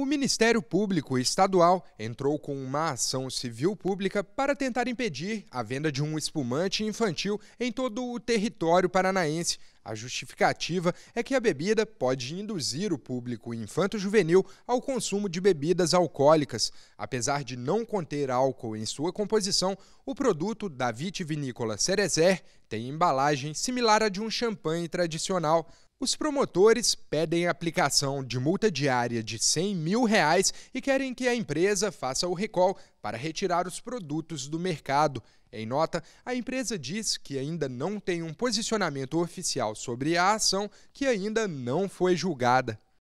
O Ministério Público Estadual entrou com uma ação civil pública para tentar impedir a venda de um espumante infantil em todo o território paranaense. A justificativa é que a bebida pode induzir o público infanto-juvenil ao consumo de bebidas alcoólicas. Apesar de não conter álcool em sua composição, o produto da vitivinícola Cerezer tem embalagem similar à de um champanhe tradicional. Os promotores pedem a aplicação de multa diária de 100 mil reais e querem que a empresa faça o recall para retirar os produtos do mercado. Em nota, a empresa diz que ainda não tem um posicionamento oficial sobre a ação que ainda não foi julgada.